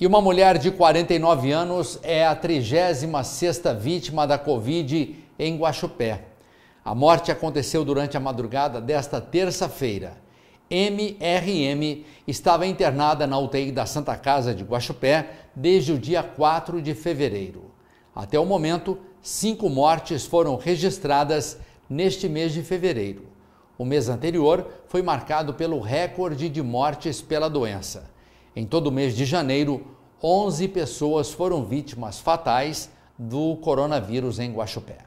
E uma mulher de 49 anos é a 36ª vítima da Covid em Guaxupé. A morte aconteceu durante a madrugada desta terça-feira. MRM estava internada na UTI da Santa Casa de Guaxupé desde o dia 4 de fevereiro. Até o momento, cinco mortes foram registradas neste mês de fevereiro. O mês anterior foi marcado pelo recorde de mortes pela doença. Em todo o mês de janeiro, 11 pessoas foram vítimas fatais do coronavírus em Guaxupé.